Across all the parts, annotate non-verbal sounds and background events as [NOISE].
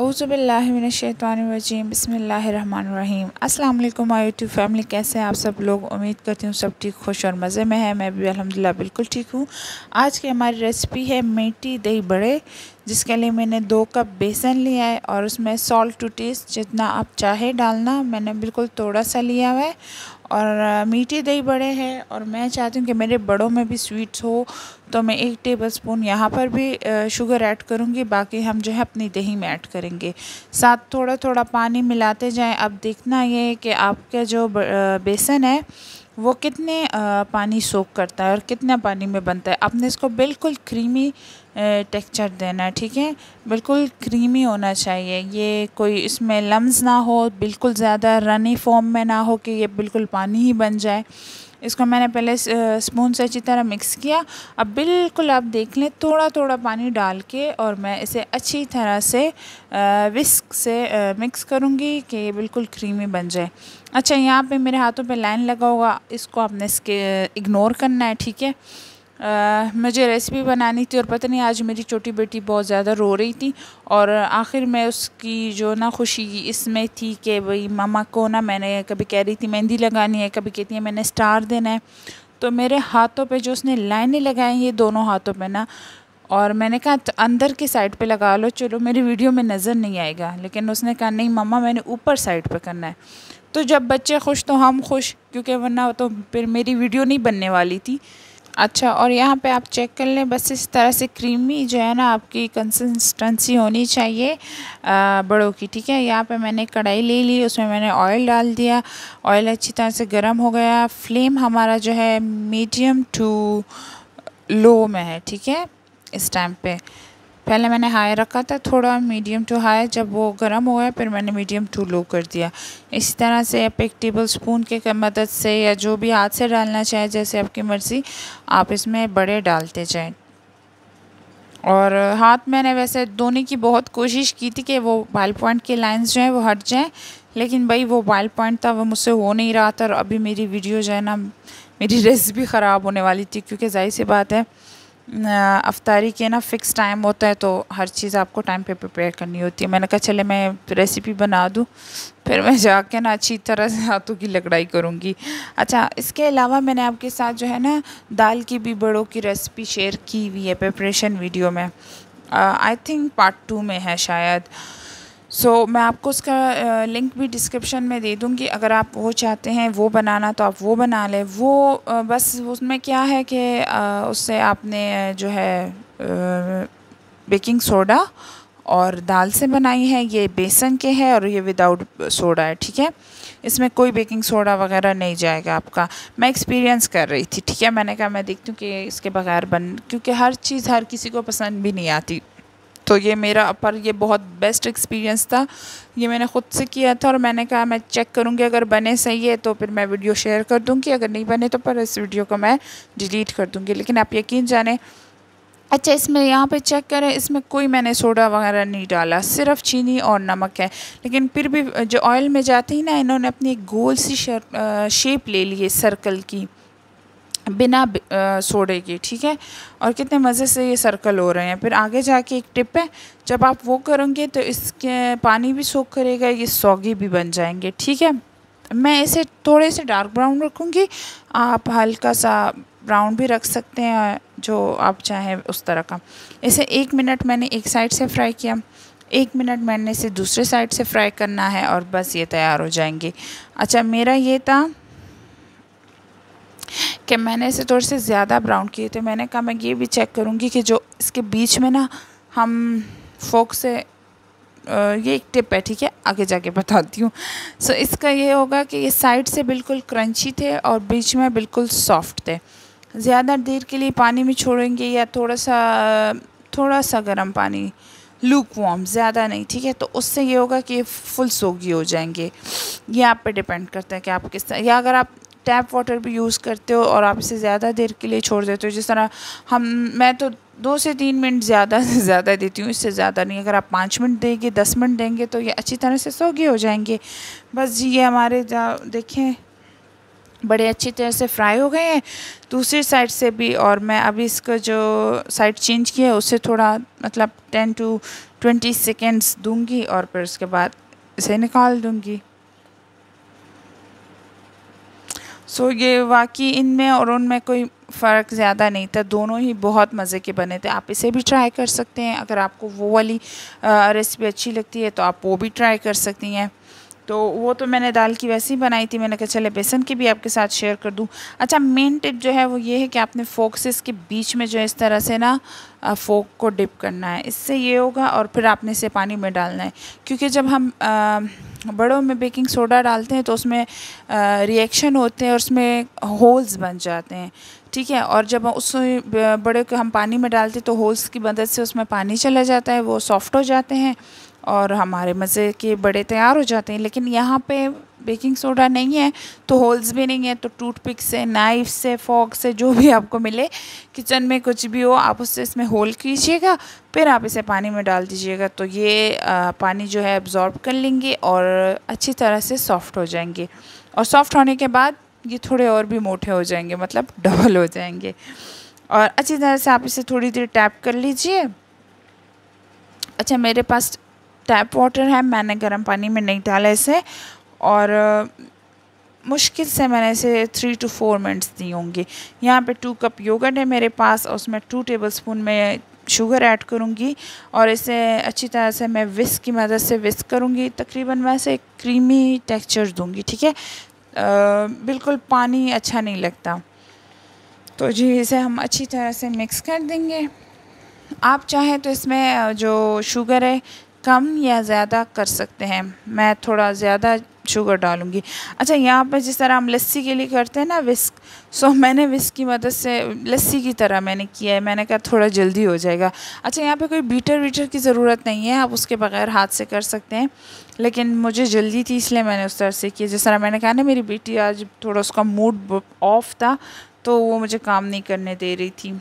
अवज़बिल्लिमिनशैतवानरजीम बसमीम अल्लाम my YouTube family कैसे हैं आप सब लोग उम्मीद करती हूँ सब ठीक खुश और मज़े में है मैं भी अलहमदिल्ला बिल्कुल ठीक हूँ आज की हमारी रेसिपी है मीठी दही बड़े जिसके लिए मैंने दो कप बेसन लिया है और उसमें सॉल्ट टू टेस्ट जितना आप चाहे डालना मैंने बिल्कुल थोड़ा सा लिया हुआ है और मीठी दही बड़े हैं और मैं चाहती हूँ कि मेरे बड़ों में भी स्वीट्स हो तो मैं एक टेबल स्पून यहाँ पर भी शुगर ऐड करूँगी बाकी हम जो है अपनी दही में ऐड करेंगे साथ थोड़ा थोड़ा पानी मिलाते जाएँ अब देखना ये है कि आपके जो बेसन है वो कितने पानी सोख करता है और कितने पानी में बनता है आपने इसको बिल्कुल क्रीमी टेक्सचर देना है ठीक है बिल्कुल क्रीमी होना चाहिए ये कोई इसमें लम्स ना हो बिल्कुल ज़्यादा रनी फॉर्म में ना हो कि ये बिल्कुल पानी ही बन जाए इसको मैंने पहले स्पून से अच्छी तरह मिक्स किया अब बिल्कुल आप देख लें थोड़ा थोड़ा पानी डाल के और मैं इसे अच्छी तरह से विस्क से मिक्स करूँगी कि ये बिल्कुल क्रीमी बन जाए अच्छा यहाँ पे मेरे हाथों पे लाइन लगा होगा इसको आपने इसके इग्नोर करना है ठीक है आ, मुझे रेसिपी बनानी थी और पता नहीं आज मेरी छोटी बेटी बहुत ज़्यादा रो रही थी और आखिर में उसकी जो ना खुशी इसमें थी कि भाई मामा को ना मैंने कभी कह रही थी मेहंदी लगानी है कभी कहती है मैंने स्टार देना है तो मेरे हाथों पे जो उसने लाइनें लगाई ये दोनों हाथों पे ना और मैंने कहा तो अंदर के साइड पे लगा लो चलो मेरी वीडियो में नज़र नहीं आएगा लेकिन उसने कहा नहीं मम्मा मैंने ऊपर साइड पे करना है तो जब बच्चे खुश तो हम खुश क्योंकि वरना तो फिर मेरी वीडियो नहीं बनने वाली थी अच्छा और यहाँ पे आप चेक कर लें बस इस तरह से क्रीमी जो है ना आपकी कंसिस्टेंसी होनी चाहिए बड़ों की ठीक है यहाँ पे मैंने कढ़ाई ले ली उसमें मैंने ऑयल डाल दिया ऑयल अच्छी तरह से गर्म हो गया फ्लेम हमारा जो है मीडियम टू लो में है ठीक है इस टाइम पे पहले मैंने हाई रखा था थोड़ा मीडियम टू हाई जब वो गर्म हो गया फिर मैंने मीडियम टू लो कर दिया इसी तरह से आप एक टेबल स्पून के मदद से या जो भी हाथ से डालना चाहे जैसे आपकी मर्ज़ी आप इसमें बड़े डालते जाएँ और हाथ मैंने वैसे धोने की बहुत कोशिश की थी कि वो बाइल पॉइंट के लाइंस जो हैं वो हट जाएं लेकिन भाई वो बाइल पॉइंट था वो मुझसे हो नहीं रहा था और अभी मेरी वीडियो जो है ना मेरी रेसिपी [LAUGHS] ख़राब होने वाली थी क्योंकि जाहिर सी बात है अफ्तारी के ना फ़िक्स टाइम होता है तो हर चीज़ आपको टाइम पे प्रिपेयर करनी होती है मैंने कहा चले मैं रेसिपी बना दूँ फिर मैं जाके ना अच्छी तरह से हाथों की लकड़ाई करूँगी अच्छा इसके अलावा मैंने आपके साथ जो है ना दाल की भी बड़ों की रेसिपी शेयर की हुई है प्रिपरेशन वीडियो में आई थिंक पार्ट टू में है शायद सो so, मैं आपको उसका लिंक भी डिस्क्रिप्शन में दे दूँगी अगर आप वो चाहते हैं वो बनाना तो आप वो बना लें वो बस उसमें क्या है कि उससे आपने जो है बेकिंग सोडा और दाल से बनाई है ये बेसन के है और ये विदाउट सोडा है ठीक है इसमें कोई बेकिंग सोडा वगैरह नहीं जाएगा आपका मैं एक्सपीरियंस कर रही थी ठीक है मैंने कहा मैं देखती हूँ कि इसके बगैर बन क्योंकि हर चीज़ हर किसी को पसंद भी नहीं आती तो ये मेरा पर ये बहुत बेस्ट एक्सपीरियंस था ये मैंने ख़ुद से किया था और मैंने कहा मैं चेक करूँगी अगर बने सही है तो फिर मैं वीडियो शेयर कर दूँगी अगर नहीं बने तो पर इस वीडियो को मैं डिलीट कर दूँगी लेकिन आप यकीन जाने अच्छा इसमें यहाँ पे चेक करें इसमें कोई मैंने सोडा वगैरह नहीं डाला सिर्फ चीनी और नमक है लेकिन फिर भी जो ऑयल में जाते ही ना इन्होंने अपनी एक गोल सी शेप ले ली है सर्कल की बिना सोडे के ठीक है और कितने मज़े से ये सर्कल हो रहे हैं फिर आगे जाके एक टिप है जब आप वो करोगे तो इसके पानी भी सोख करेगा ये सौगी भी बन जाएंगे ठीक है मैं इसे थोड़े से डार्क ब्राउन रखूँगी आप हल्का सा ब्राउन भी रख सकते हैं जो आप चाहें उस तरह का इसे एक मिनट मैंने एक साइड से फ्राई किया एक मिनट मैंने इसे दूसरे साइड से फ्राई करना है और बस ये तैयार हो जाएंगे अच्छा मेरा ये था कि मैंने इसे थोड़े से ज़्यादा ब्राउन किए थे मैंने कहा मैं ये भी चेक करूँगी कि जो इसके बीच में ना हम फोक से ये एक टिप है ठीक है आगे जाके बताती हूँ सो इसका ये होगा कि ये साइड से बिल्कुल क्रंची थे और बीच में बिल्कुल सॉफ्ट थे ज़्यादा देर के लिए पानी में छोड़ेंगे या थोड़ा सा थोड़ा सा गर्म पानी लूक वॉम ज़्यादा नहीं ठीक है तो उससे ये होगा कि ये फुल सोगी हो जाएंगे ये आप पे डिपेंड करता है कि आप किस तरह या अगर आप टैप वाटर भी यूज़ करते हो और आप इसे ज़्यादा देर के लिए छोड़ देते हो जिस तरह हम मैं तो दो से तीन मिनट ज़्यादा से [LAUGHS] ज़्यादा देती हूँ इससे ज़्यादा नहीं अगर आप पाँच मिनट देंगे दस मिनट देंगे तो ये अच्छी तरह से सोगे हो जाएंगे बस जी ये हमारे देखें बड़े अच्छी तरह से फ्राई हो गए हैं दूसरी साइड से भी और मैं अभी इसका जो साइड चेंज किया है उससे थोड़ा मतलब टेन टू ट्वेंटी सेकेंड्स दूँगी और फिर उसके बाद इसे निकाल दूँगी सो so, ये वाकई इनमें और उनमें कोई फ़र्क ज़्यादा नहीं था दोनों ही बहुत मज़े के बने थे आप इसे भी ट्राई कर सकते हैं अगर आपको वो वाली रेसिपी अच्छी लगती है तो आप वो भी ट्राई कर सकती हैं तो वो तो मैंने दाल की वैसे ही बनाई थी मैंने कहा चले बेसन की भी आपके साथ शेयर कर दूँ अच्छा मेन टिप जो है वो ये है कि आपने फोक से इसके बीच में जो है इस तरह से ना फोक को डिप करना है इससे ये होगा और फिर आपने इसे पानी में डालना है क्योंकि जब हम आ, बड़ों में बेकिंग सोडा डालते हैं तो उसमें रिएक्शन होते हैं और उसमें होल्स बन जाते हैं ठीक है और जब उस बड़े को हम पानी में डालते हैं तो होल्स की मदद से उसमें पानी चला जाता है वो सॉफ्ट हो जाते हैं और हमारे मज़े के बड़े तैयार हो जाते हैं लेकिन यहाँ पे बेकिंग सोडा नहीं है तो होल्स भी नहीं है तो टूथपिक से नाइफ से फॉक से जो भी आपको मिले किचन में कुछ भी हो आप उससे इसमें होल कीजिएगा फिर आप इसे पानी में डाल दीजिएगा तो ये आ, पानी जो है एब्ज़ॉर्ब कर लेंगे और अच्छी तरह से सॉफ्ट हो जाएंगे और सॉफ्ट होने के बाद ये थोड़े और भी मोटे हो जाएंगे मतलब डबल हो जाएंगे और अच्छी तरह से आप इसे थोड़ी देर टैप कर लीजिए अच्छा मेरे पास टैप वाटर है मैंने गर्म पानी में नहीं डाला इसे और मुश्किल से मैंने इसे थ्री टू फोर मिनट्स दी होंगी यहाँ पे टू कप योगर्ट है मेरे पास और उसमें टू टेबल स्पून में शुगर ऐड करूँगी और इसे अच्छी तरह से मैं विस्क की मदद से विस्क करूँगी तकरीबन मैं इसे क्रीमी टेक्सचर दूँगी ठीक है बिल्कुल पानी अच्छा नहीं लगता तो जी इसे हम अच्छी तरह से मिक्स कर देंगे आप चाहें तो इसमें जो शुगर है कम या ज़्यादा कर सकते हैं मैं थोड़ा ज़्यादा शुगर डालूँगी अच्छा यहाँ पर जिस तरह हम लस्सी के लिए करते हैं ना विस्क सो [LAUGHS] मैंने विस्क की मदद से लस्सी की तरह मैंने किया है मैंने कहा थोड़ा जल्दी हो जाएगा अच्छा यहाँ पे कोई बीटर वीटर की ज़रूरत नहीं है आप उसके बगैर हाथ से कर सकते हैं लेकिन मुझे जल्दी थी इसलिए मैंने उस तरह से किया जिस तरह मैंने कहा ना मेरी बेटी आज थोड़ा उसका मूड ऑफ था तो वो मुझे काम नहीं करने दे रही थी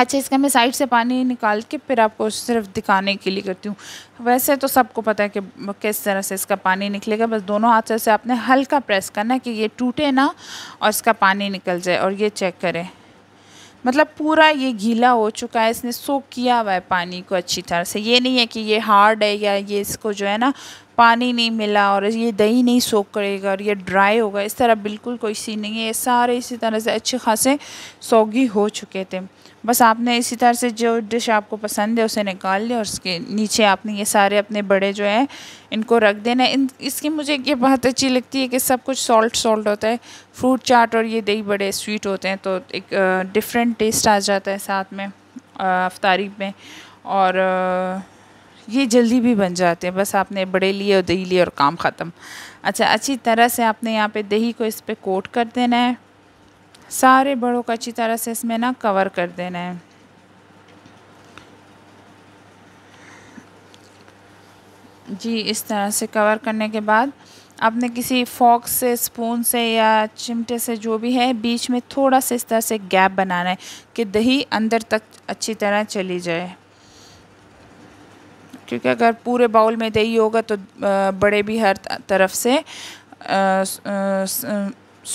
अच्छा इसका मैं साइड से पानी निकाल के फिर आपको सिर्फ दिखाने के लिए करती हूँ वैसे तो सबको पता है कि किस तरह से इसका पानी निकलेगा बस दोनों हाथ से आपने हल्का प्रेस करना है कि ये टूटे ना और इसका पानी निकल जाए और ये चेक करें मतलब पूरा ये गीला हो चुका है इसने सोख किया हुआ है पानी को अच्छी तरह से ये नहीं है कि ये हार्ड है या ये इसको जो है ना पानी नहीं मिला और ये दही नहीं सोख करेगा और ये ड्राई होगा इस तरह बिल्कुल कोई सी नहीं है ये सारे इसी तरह से अच्छे खासे सोगी हो चुके थे बस आपने इसी तरह से जो डिश आपको पसंद है उसे निकाल लिया और उसके नीचे आपने ये सारे अपने बड़े जो हैं इनको रख देना इन इसकी मुझे ये बहुत अच्छी लगती है कि सब कुछ सॉल्ट सॉल्ट होता है फ्रूट चाट और ये दही बड़े स्वीट होते हैं तो एक डिफरेंट टेस्ट आ जाता है साथ में अफ्तारी में और ये जल्दी भी बन जाते हैं बस आपने बड़े लिए और दही लिए और काम ख़त्म अच्छा अच्छी तरह से आपने यहाँ पे दही को इस पर कोट कर देना है सारे बड़ों को अच्छी तरह से इसमें ना कवर कर देना है जी इस तरह से कवर करने के बाद आपने किसी फॉक से स्पून से या चिमटे से जो भी है बीच में थोड़ा सा इस तरह से गैप बनाना है कि दही अंदर तक अच्छी तरह चली जाए क्योंकि अगर पूरे बाउल में दही होगा तो बड़े भी हर तरफ से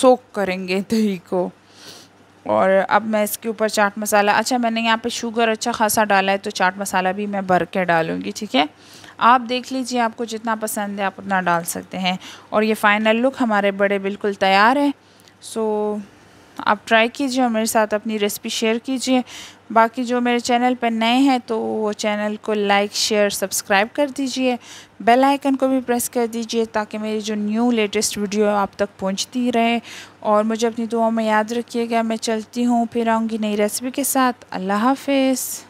सोख करेंगे दही को और अब मैं इसके ऊपर चाट मसाला अच्छा मैंने यहाँ पे शुगर अच्छा खासा डाला है तो चाट मसाला भी मैं भर के डालूँगी ठीक है आप देख लीजिए आपको जितना पसंद है आप उतना डाल सकते हैं और ये फ़ाइनल लुक हमारे बड़े बिल्कुल तैयार है सो आप ट्राई कीजिए और मेरे साथ अपनी रेसिपी शेयर कीजिए बाकी जो मेरे चैनल पर नए हैं तो वो चैनल को लाइक शेयर सब्सक्राइब कर दीजिए बेल आइकन को भी प्रेस कर दीजिए ताकि मेरी जो न्यू लेटेस्ट वीडियो आप तक पहुंचती रहे और मुझे अपनी दुआओं में याद रखिएगा मैं चलती हूँ फिर आऊँगी नई रेसिपी के साथ अल्लाह हाफिज़